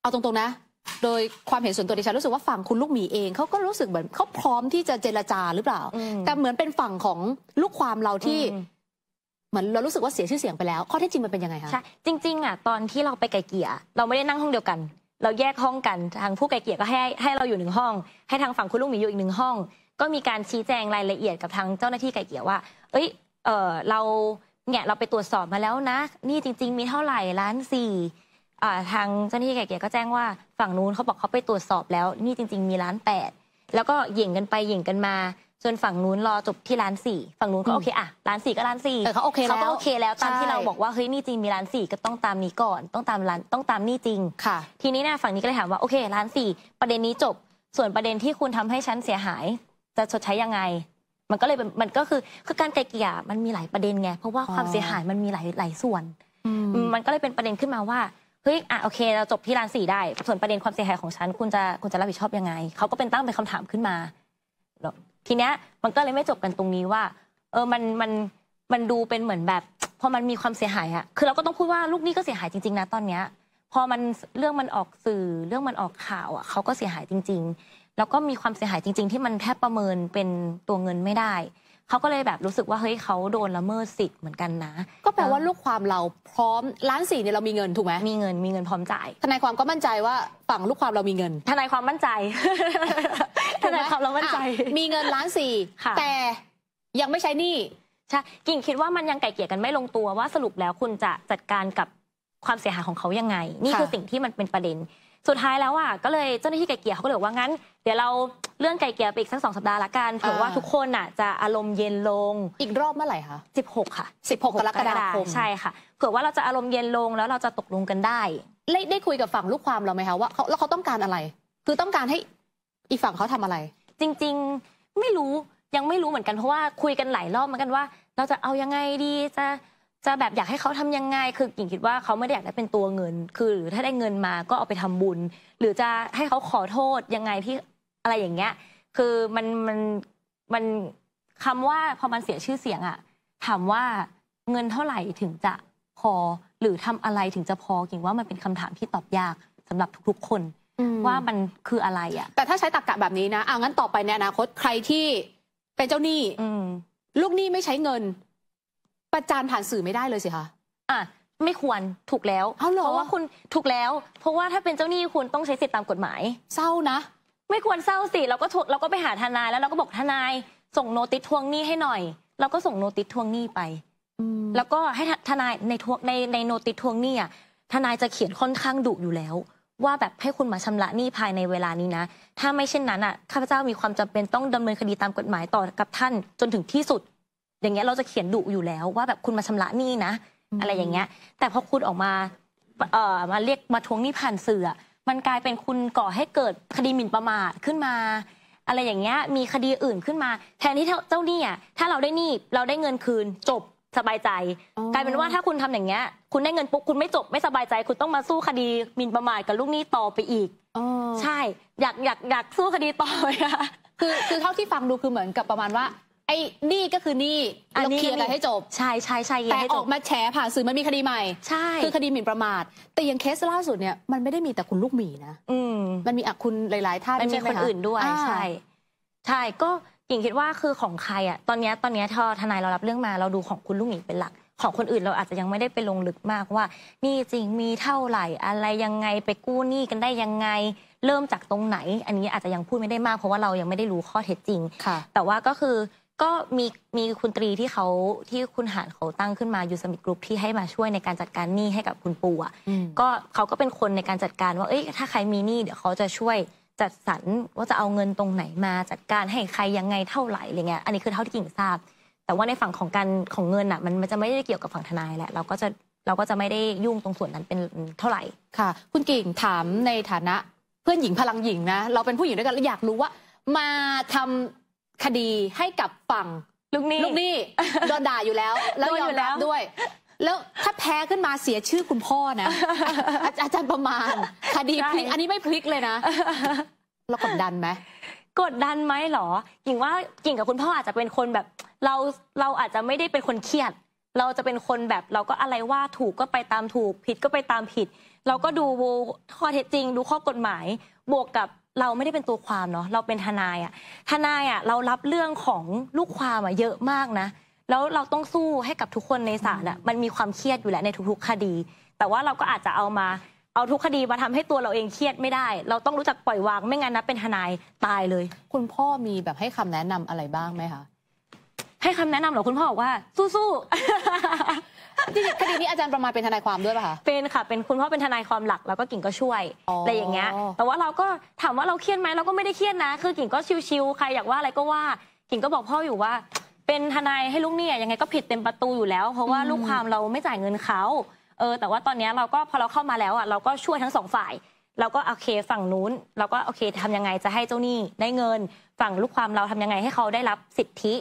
เอาตรงๆนะ โดยความเห็นส่วนตัวดิฉันรู้สึกว่าฝั่งคุณลูกหมีเองเขาก็รู้สึกเหมือนเขาพร้อมที่จะเจรจาหรือเปล่าแต่เหมือนเป็นฝั่งของลูกความเราที่ เหมือนเรารู้สึกว่าเสียชื่อเสียงไปแล้วข้อเท็จจริงมันเป็นยังไงคะใช่จริง ๆ อ่ะตอนที่เราไปไกลเกี่ยเราไม่ได้นั่งห้องเดียวกัน เราแยกห้องกันทางผู้ไกลเกี่ยก็ให้ให้เราอยู่หนึ่งห้อง ให้ทางฝั่งคุณลูกหมีอยู่อีกหนึ่งห้อง ก็มีการชี้แจงรายละเอียดกับทางเจ้าหน้าที่ไกลเกี่ยว่าเอ้ยเออเราเนี่ยเราไปตรวจสอบมาแล้วนะ นี่จริง ๆ มีเท่าไหร่ล้านสี่ทางเจ้าหน้าที่แก่เกียก็แจ้งว่าฝั่งนู้นเขาบอกเขาไปตรวจสอบแล้วนี่จริง ๆ มีร้านแปดแล้วก็หยิงกันไปหยิงกันมาจนฝั่งนู้นรอจบที่ร้านสี่ฝั่งนู้นก็โอเคอ่ะร้านสี่ก็ร้านสี่เขาโอเคแล้วเขาก็โอเค แล้วตามที่เราบอกว่าเฮ้ยนี่จริงมีร้านสี่ก็ต้องตามนี้ก่อนต้องตามร้านต้องตามนี่จริง ค่ะ ทีนี้นะฝั่งนี้ก็เลยถามว่าโอเคร้านสี่ประเด็นนี้จบส่วนประเด็นที่คุณทำให้ฉันเสียหาย จะชดใช้ยังไง มันก็เลยมันก็คือคือการไกลเกี่ยมันมีหลายประเด็นไงเพราะว่าความเสียหายมันมีหลายหลายส่วนมันก็เลยเป็นประเด็นขึ้นมาว่าเฮ้ยอ่ะ โอเค เราจบที่ร้านสี่ได้ ส่วนประเด็นความเสียหายของฉัน คุณจะ คุณจะรับผิดชอบยังไง เขาก็เป็นตั้งเป็นคำถามขึ้นมา ทีเนี้ย มันก็เลยไม่จบกันตรงนี้ว่า เออ มัน มัน มันดูเป็นเหมือนแบบ พอมันมีความเสียหายอะคือเราก็ต้องพูดว่าลูกนี้ก็เสียหายจริงๆนะตอนเนี้ย พอมันเรื่องมันออกสื่อ เรื่องมันออกข่าวอะเขาก็เสียหายจริงๆ แล้วก็มีความเสียหายจริง ๆ ที่มันแทบประเมินเป็นตัวเงินไม่ได้เขาก็เลยแบบรู้สึกว่าเฮ้ยเขาโดนละเมิดสิทธิ์เหมือนกันนะ ก็แปลว่าลูกความเราพร้อมล้านสี่เนี่ยเรามีเงินถูกไหมมีเงิน มีเงินพร้อมจ่ายทนายความก็มั่นใจว่าฝั่งลูกความเรามีเงิน ทนายความมั่นใจ ทนายความเรามั่นใจ มีเงินล้านสี่แต่ยังไม่ใช้นี่ใช่กิ่งคิดว่ามันยังไก่เกี่ยกันไม่ลงตัวว่าสรุปแล้วคุณจะจัดการกับความเสียหายของเขายังไง นี่คือสิ่งที่มันเป็นประเด็นสุดท้ายแล้วอ่ะก็เลยเจ้าหน้าที่ไก่เกีี่ยเขาก็เลยบอกว่างั้น เดี๋ยวเราเลื่อนไก่เกีี่ยไปอีกสักสองสัปดาห์ละกันเผื่อว่าทุกคนอ่ะ จะอารมณ์เย็นลงอีกรอบเมื่อไหร่คะ16ค่ะ16กรกฎาคมใช่ค่ะ เผื่อว่าเราจะอารมณ์เย็นลงแล้วเราจะตกลงกันได้ได้ได้คุยกับฝั่งลูกความเราไหมคะว่าเขาแล้วเขาต้องการอะไร คือต้องการให้อีกฝั่งเขาทำอะไร จริงๆไม่รู้ยังไม่รู้เหมือนกันเพราะว่าคุยกันหลายรอบเหมือนกันว่า เราจะเอายังไงดีจะจะแบบอยากให้เขาทำยังไง คือกิ่งคิดว่าเขาไม่ได้อยากได้เป็นตัวเงินคือหรือถ้าได้เงินมาก็เอาไปทำบุญ หรือจะให้เขาขอโทษยังไงที่อะไรอย่างเงี้ยคือมันมันมันคำว่าพอมันเสียชื่อเสียงอะถามว่าเงินเท่าไหร่ถึงจะพอหรือทำอะไรถึงจะพอกิ่งว่ามันเป็นคำถามที่ตอบยากสำหรับทุก ๆคนว่ามันคืออะไรอะแต่ถ้าใช้ตรรกะแบบนี้นะเอางั้นต่อไปในอนาคตใครที่เป็นเจ้าหนี้ลูกหนี้ไม่ใช้เงินประจานผ่านสื่อไม่ได้เลยสิคะอ่ะไม่ควรถูกแล้วเเพราะว่าคุณถูกแล้ว เพราะว่าถ้าเป็นเจ้าหนี้คุณต้องใช้สิทธิตามกฎหมาย เศร้านะ ไม่ควรเศร้าสิเราก็เราก็ไปหาทนายแล้วเราก็บอกทนาย ส่งโนติทวงหนี้ให้หน่อย เราก็ส่งโนติทวงหนี้ไปแล้วก็ให้ทนายในทวงในในโนติทวงหนี้อ่ะทนายจะเขียนค่อนข้างดุอยู่แล้ว ว่าแบบให้คุณมาชำระหนี้ภายในเวลานี้นะถ้าไม่เช่นนั้นอ่ะข้าพเจ้ามีความจำเป็นต้องดำเนินคดีตามกฎหมายต่อกับท่านจนถึงที่สุดอย่างเงี้ยเราจะเขียนดุอยู่แล้วว่าแบบคุณมาชำระหนี้นะอะไรอย่างเงี้ย แต่พอคุณออกมาเอ่อมาเรียกมาทวงหนี้ผ่านสื่อมันกลายเป็นคุณก่อให้เกิดคดีหมิ่นประมาทขึ้นมา อะไรอย่างเงี้ยมีคดีอื่นขึ้นมา แทนที่เจ้าหนี้อ่ะถ้าเราได้หนี้เราได้เงินคืนจบสบายใจ กลายเป็นว่าถ้าคุณทำอย่างเงี้ย คุณได้เงินปุ๊บคุณไม่จบไม่สบายใจ คุณต้องมาสู้คดีหมิ่นประมาทกับลูกหนี้ต่อไปอีก ใช่ อยากอยากอยากสู้คดีต่อเลยค่ะคือคือเท่าที่ฟังดูคือเหมือนกับประมาณว่าไอ้นี่ก็คือนี่เราเคลียร์กันให้จบใช่ใช่ใช่แต่ออกมาแฉผ่านสื่อมันมีคดีใหม่ใช่ คือคดีหมิ่นประมาทแต่ยังเคสล่าสุดเนี่ยมันไม่ได้มีแต่คุณลูกหมีนะมันมีอคุณหลายๆท่านมันมีคนอื่นด้วยใช่ใช่ก็หญิงคิดว่าคือของใครอ่ะ ตอนนี้ตอนนี้ทอทนายเรารับเรื่องมาเราดูของคุณลูกหมีเป็นหลัก ของคนอื่นเราอาจจะยังไม่ได้ไปลงลึกมากว่านี่จริงมีเท่าไหร่ อะไรยังไงไปกู้หนี้กันได้ยังไงเริ่มจากตรงไหน อันนี้อาจจะยังพูดไม่ได้มากเพราะว่าเรายังไม่ได้รู้ข้อเท็จจริงแต่ว่าก็คือก็มีมีคุณตรีที่เขาที่คุณหานเขาตั้งขึ้นมายูสมิกรุ๊ปที่ให้มาช่วยในการจัดการหนี้ให้กับคุณปู่อ่ะก็เขาก็เป็นคนในการจัดการว่าเอ้ยถ้าใครมีหนี้เดี๋ยวเขาจะช่วยจัดสรรว่าจะเอาเงินตรงไหนมาจัดการให้ใครยังไงเท่าไหร่อะไรเงี้ยอันนี้คือเท่าที่กิ่งทราบ แต่ว่าในฝั่งของการของเงินอ่ะมันจะไม่ได้เกี่ยวกับฝั่งทนายแหละเราก็จะเราก็จะไม่ได้ยุ่งตรงส่วนนั้นเป็นเท่าไหร่ค่ะ คุณกิ่งถามในฐานะเพื่อนหญิงพลังหญิงนะเราเป็นผู้หญิงด้วยกันเราอยากรู้ว่า มาทำคดีให้กับฝั่งลูกหนี้ลูกหนี้โดนด่าอยู่แล้ว แล้วยอมรับด้วย แล้วถ้าแพ้ขึ้นมาเสียชื่อคุณพ่อนะ อาจารย์ประมาณ คดีพลิกอันนี้ไม่พลิกเลยนะเรากดดันไหมกดดันไหมหรอกิ่งว่ากิ่งกับคุณพ่ออาจจะเป็นคนแบบ เราเราอาจจะไม่ได้เป็นคนเครียด เราจะเป็นคนแบบเราก็อะไรว่าถูกก็ไปตามถูกผิดก็ไปตามผิด เราก็ดูข้อเท็จจริง ดูข้อกฎหมายบวกกับเราไม่ได้เป็นตัวความเนาะเราเป็นทนายอะทนายอะเรารับเรื่องของลูกความอะเยอะมากนะ แล้วเราต้องสู้ให้กับทุกคนในศาลอะมันมีความเครียดอยู่แหละในทุกๆคดี แต่ว่าเราก็อาจจะเอามาเอาทุกคดีมาทำให้ตัวเราเองเครียดไม่ได้ เราต้องรู้จักปล่อยวางไม่งั้นนะเป็นทนายตายเลย คุณพ่อมีแบบให้คำแนะนำอะไรบ้างไหมคะให้คำแนะนำเหรอคุณพ่อบอกว่า สู้ๆที่คดีนี้อาจารย์ประมาณเป็นทนายความด้วยป่ะคะเป็นค่ะเป็นคุณพ่อเป็นทนายความหลักแล้วก็กิ่งก็ช่วยอะไรอย่างเงี้ยแต่ว่าเราก็ถามว่าเราเครียดไหมเราก็ไม่ได้เครียดนะ คือกิ่งก็ชิวๆใครอยากว่าอะไรก็ว่ากิ่งก็บอกพ่ออยู่ว่าเป็นทนายให้ลูกเนี่ยยังไงก็ผิดเต็มประตูอยู่แล้ว เพราะว่าลูกความเราไม่จ่ายเงินเขาเออแต่ว่าตอนนี้เราก็พอเราเข้ามาแล้วอ่ะเราก็ช่วยทั้งสองฝ่าย เราก็โอเคฝั่งนู้นเราก็โอเคทำยังไงจะให้เจ้าหนี้ได้เงินฝั่งลูกความเราทำยังไงให้เขาได้รับสิทธิ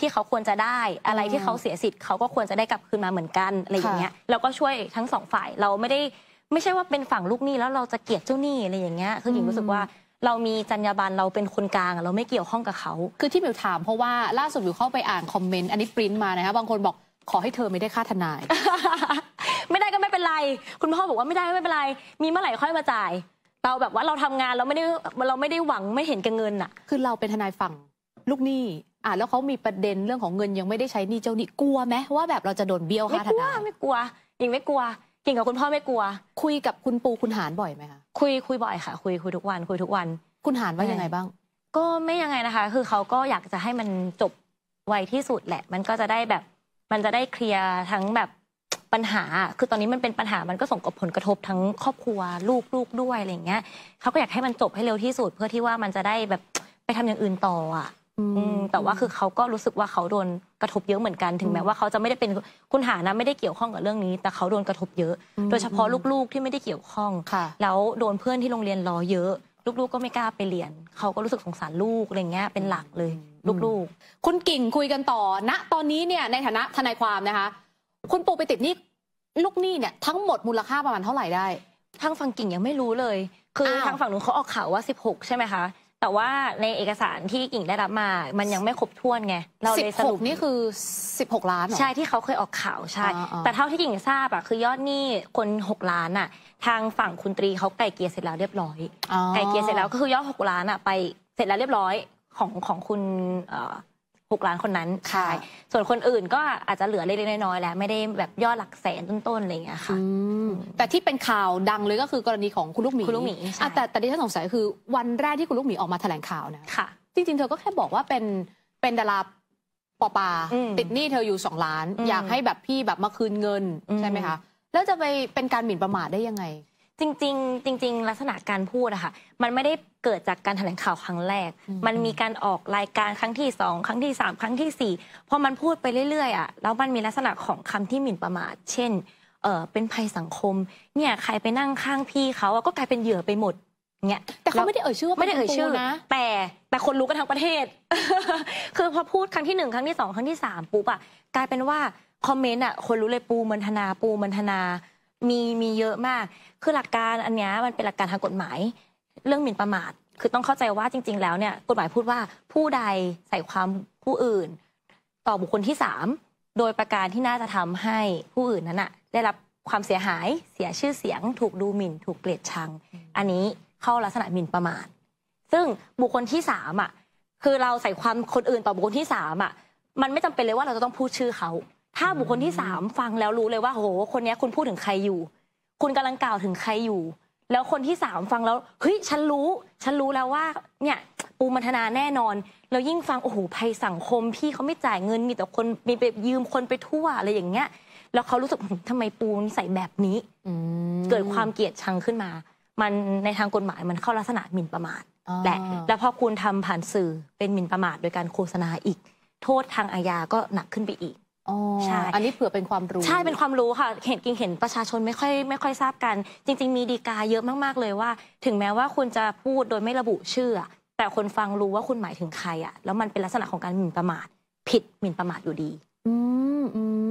ที่เขาควรจะได้อะไรที่เขาเสียสิทธิ์เขาก็ควรจะได้กลับคืนมาเหมือนกันอะไรอย่างเงี้ยเราก็ช่วยทั้งสองฝ่ายเราไม่ได้ไม่ใช่ว่าเป็นฝั่งลูกหนี้แล้วเราจะเกลียดเจ้าหนี้อะไรอย่างเงี้ยคือหญิงรู้สึกว่า เรามีจรรยาบรรณเราเป็นคนกลางเราไม่เกี่ยวข้องกับเขา คือที่มิวถามเพราะว่าล่าสุดมิวเข้าไปอ่านคอมเมนต์อันนี้ปริ้นมานะคะบางคนบอกขอให้เธอไม่ได้ค่าทนาย ไม่ได้ก็ไม่เป็นไร คุณพ่อบอกว่าไม่ได้ก็ไม่เป็นไร มีเมื่อไหร่ค่อยมาจ่ายเราแบบว่าเราทำงานเราไม่ได้เราไม่ได้หวังไม่เห็นกับเงินอ่ะคือเราเป็นทนายฝั่งลูกหนี้อ่ะแล้วเขามีประเด็นเรื่องของเงินยังไม่ได้ใช้หนี้เจ้าหนี้กลัวไหมว่าแบบเราจะโดนเบี้ยวค่าทนายไม่กลัวไม่กลัวยิงไม่กลัว กิ่งกับคุณพ่อไม่กลัว คุยกับคุณปูคุณหานบ่อยไหมคะ คุยคุยบ่อยค่ะคุยคุยทุกวัน คุยทุกวัน คุณหานว่ายังไงบ้าง ก็ไม่ยังไงนะคะ คือเขาก็อยากจะให้มันจบไวที่สุดแหละ มันก็จะได้แบบมันจะได้เคลียร์ทั้งแบบปัญหา คือตอนนี้มันเป็นปัญหามันก็ส่งผลกระทบทั้ง ครอบครัว ลูกลูกด้วยอะไรอย่างเงี้ยเขาก็อยากให้มันจบให้เร็วที่สุด เพื่อที่ว่ามันจะได้แบบไปทำอย่างอื่นต่ออ่ะแต่ว่าคือเขาก็รู้สึกว่าเขาโดนกระทบเยอะเหมือนกันถึงแม้ว่าเขาจะไม่ได้เป็นคุณหานะไม่ได้เกี่ยวข้องกับเรื่องนี้ แต่เขาโดนกระทบเยอะ โดยเฉพาะลูกๆที่ไม่ได้เกี่ยวข้องแล้วโดนเพื่อนที่โรงเรียนรอเยอะ ลูกๆก็ไม่กล้าไปเรียนเขาก็รู้สึกสงสารลูกอะไรเงี้ยเป็นหลักเลย ลูกๆ คุณกิ่งคุยกันต่อ ณตอนนี้เนี่ยในฐานะทนายความนะคะ คุณปูไปติดนี่ลูกหนี้เนี่ยทั้งหมดมูลค่าประมาณเท่าไหร่ได้ทางฝั่งกิ่งยังไม่รู้เลย คืออทางฝั่งนู้นเขาออกข่าวว่า 16ใช่ไหมคะแต่ว่าในเอกสารที่กิ่งได้รับมา มันยังไม่ครบถ้วนไง เราเลยสรุปนี่คือ 16 ล้าน ใช่ที่เขาเคยออกข่าวใช่ แต่เท่าที่กิ่งทราบอะคือยอดหนี้คน 6 ล้านอะทางฝั่งคุณตรีเขาไก่เกียร์เสร็จแล้วเรียบร้อย ไก่เกียร์เสร็จแล้วก็คือยอด 6 ล้านอะไป เสร็จแล้วเรียบร้อยของของคุณกล้านคนนั้นใช่ส่วนคนอื่นก็อาจจะเหลือเล็กๆน้อยๆแล้วไม่ได้แบบยอดหลักแสนต้นๆอะไรอย่างเงี้ยค่ะแต่ที่เป็นข่าวดังเลยก็คือกรณีของคุณลูกหมีคุณลูกหมีแต่แต่ที่ฉันสงสัยคือวันแรกที่คุณลูกหมีออกมาแถลงข่าวนะค่ะจริงๆเธอก็แค่บอกว่าเป็นเป็นดาราปอปาติดหนี้เธออยู่สองล้าน อยากให้แบบพี่แบบมาคืนเงินใช่ไหมคะแล้วจะไปเป็นการหมิ่นประมาทได้ยังไงจริงจริงๆลักษณะการพูดอะค่ะ มันไม่ได้เกิดจากการแถลงข่าวครั้งแรก มันมีการออกรายการครั้งที่สองครั้งที่สามครั้งที่สี่พอมันพูดไปเรื่อยๆอะแล้วมันมีลักษณะของคำที่หมิ่นประมาทเช่นเออเป็นภัยสังคมเนี่ยใครไปนั่งข้างพี่เขาก็กลายเป็นเหยื่อไปหมดเนี่ยแต่เขาไม่ได้เอ่ยชื่อไม่ได้เอ่ยชื่อนะแต่แต่คนรู้กันทั้งประเทศ คือพอพูดครั้งที่หนึ่งครั้งที่สองครั้งที่สามปุ๊บอะกลายเป็นว่าคอมเมนต์อะคนรู้เลยปูมันธนาปูมันธนามีมีเยอะมาก คือหลักการอันนี้มันเป็นหลักการทางกฎหมาย เรื่องหมิ่นประมาท คือต้องเข้าใจว่าจริงๆ แล้วเนี่ยกฎหมายพูดว่าผู้ใดใส่ความผู้อื่น ต่อบุคคลที่สามโดยประการที่น่าจะทำให้ผู้อื่นนั้นอะได้รับความเสียหายเสียชื่อเสียง ถูกดูหมิ่น ถูกเกลียดชัง อันนี้เข้าลักษณะหมิ่นประมาทซึ่งบุคคลที่สามอ่ะคือเราใส่ความคนอื่นต่อบุคคลที่สามอ่ะมันไม่จำเป็นเลยว่าเราจะต้องพูดชื่อเขาถ้าบุคคลที่สามฟังแล้วรู้เลยว่า โหคนนี้คุณพูดถึงใครอยู่คุณกำลังกล่าวถึงใครอยู่ แล้วคนที่สามฟังแล้วเฮ้ยฉันรู้ ฉันรู้แล้วว่าเนี่ยปูมัทนาแน่นอนแล้วยิ่งฟังโอ้โหภัยสังคมพี่เขาไม่จ่ายเงินมีแต่คนมีไปยืมคนไปทั่ว อะไรอย่างเงี้ยแล้วเขารู้สึกทำไมปูนใส่แบบนี้เกิดความเกลียดชังขึ้นมา มันในทางกฎหมายมันเข้าลักษณะหมิ่นประมาทแหละแล้วพอคุณทำผ่านสื่อเป็นหมิ่นประมาทโดยการโฆษณาอีก โทษทางอาญาก็หนักขึ้นไปอีกใช่ อันนี้เผื่อเป็นความรู้ ใช่เป็นความรู้ค่ะ เห็นกิงเห็นประชาชนไม่ค่อยไม่ค่อยทราบกัน จริง ๆ มีดีกาเยอะมากๆเลยว่า ถึงแม้ว่าคุณจะพูดโดยไม่ระบุชื่อ แต่คนฟังรู้ว่าคุณหมายถึงใครอ่ะแล้วมันเป็นลักษณะของการหมิ่นประมาทผิดหมิ่นประมาทอยู่ดี อืม